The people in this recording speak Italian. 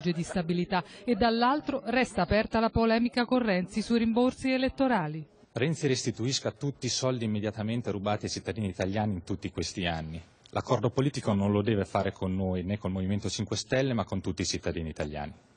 di stabilità e dall'altro resta aperta la polemica con Renzi sui rimborsi elettorali. Renzi restituisca tutti i soldi immediatamente rubati ai cittadini italiani in tutti questi anni. L'accordo politico non lo deve fare con noi né col Movimento 5 Stelle ma con tutti i cittadini italiani.